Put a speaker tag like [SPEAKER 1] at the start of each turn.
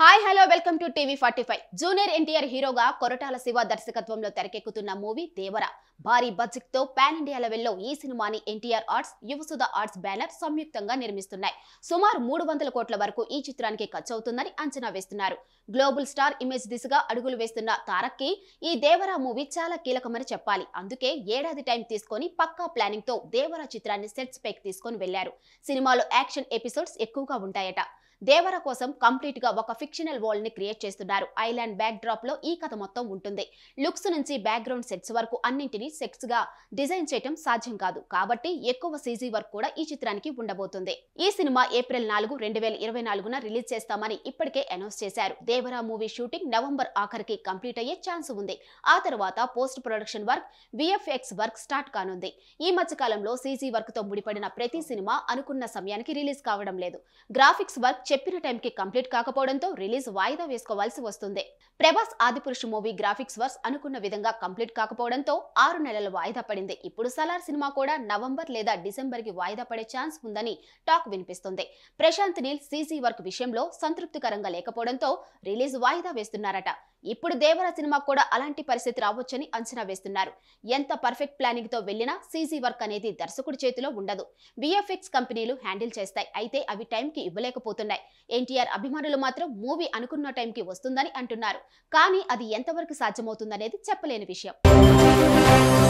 [SPEAKER 1] hi hello welcome to TV forty five junior NTR హీరోగా కొరటాల శివ దర్శకత్వంలో తెరకెక్కుతున్న మూవీ దేవరా భారీ బడ్జెట్ తో పాన్ ఇండియా లెవెల్లో ఈ సినిమాని NTR arts Yuvasudha arts banner సంయుక్తంగా నిర్మిస్తున్నాయి సుమారు మూడు వందల కోట్ల వరకు ఈ చిత్రానికి ఖర్చు అవుతుందని అంచనా వేస్తున్నారు గ్లోబల్ స్టార్ ఇమేజ్ దిశగా అడుగులు వేస్తున్న తారక్ కి ఈ దేవరా మూవీ చాలా కీలకమని చెప్పాలి అందుకే ఏడాది టైం తీసుకొని పక్కా ప్లానింగ్ తో దేవరా చిత్రాన్ని సెట్స్ పైకి తీసుకొని వెళ్లారు సినిమాలో యాక్షన్ ఎపిసోడ్స్ ఎక్కువగా ఉంటాయట దేవర కోసం కంప్లీట్ గా ఒక ఫిక్షనల్ వరల్డ్ ని క్రియేట్ చేస్తున్నారు ఐలాండ్ బ్యాక్ డ్రాప్ లో ఈ కథ మొత్తం ఉంటుంది లుక్స్ నుంచి బ్యాక్గ్రౌండ్ సెట్స్ వరకు అన్నింటినీ సెక్స్ గా డిజైన్ చేయటం సాధ్యం కాదు కాబట్టి ఎక్కువ సీజీ వర్క్ కూడా ఈ చిత్రానికి ఉండబోతుంది ఈ సినిమా ఏప్రిల్ నాలుగు రెండు వేల ఇరవై నాలుగున రిలీజ్ చేస్తామని ఇప్పటికే అనౌన్స్ చేశారు దేవరా మూవీ షూటింగ్ నవంబర్ ఆఖరికి కంప్లీట్ అయ్యే ఛాన్స్ ఉంది ఆ తర్వాత post production work VFX work start కానుంది ఈ మధ్యకాలంలో సీజీ వర్క్ తో ముడిపడిన ప్రతి సినిమా అనుకున్న సమయానికి రిలీజ్ కావడం లేదు గ్రాఫిక్స్ వర్క్ చెప్పిన టైంకి కంప్లీట్ కాకపోవడంతో రిలీజ్ వాయిదా వేసుకోవాల్సి వస్తుంది Prabhas Adipurush movie graphics works అనుకున్న విధంగా కంప్లీట్ కాకపోవడంతో ఆరు నెలలు వాయిదా పడింది ఇప్పుడు సలార్ సినిమా కూడా నవంబర్ లేదా డిసెంబర్ కి వాయిదా పడే ఛాన్స్ ఉందని టాక్ వినిపిస్తుంది ప్రశాంత్ నీల్ సీజీ వర్క్ విషయంలో సంతృప్తికరంగా లేకపోవడంతో రిలీజ్ వాయిదా వేస్తున్నారట ఇప్పుడు దేవర సినిమా కూడా అలాంటి పరిస్థితి రావచ్చని అంచనా వేస్తున్నారు ఎంత పర్ఫెక్ట్ ప్లానింగ్ తో వెళ్లినా సీజీ వర్క్ అనేది దర్శకుడి చేతిలో ఉండదు విఎఫ్ఎక్స్ కంపెనీలు హ్యాండిల్ చేస్తాయి అయితే అవి టైంకి ఇవ్వలేకపోతున్నాయి వచ్చాయి ఎన్టీఆర్ అభిమానులు మాత్రం మూవీ అనుకున్న టైంకి వస్తుందని అంటున్నారు కానీ అది ఎంతవరకు సాధ్యమవుతుందనేది చెప్పలేని విషయం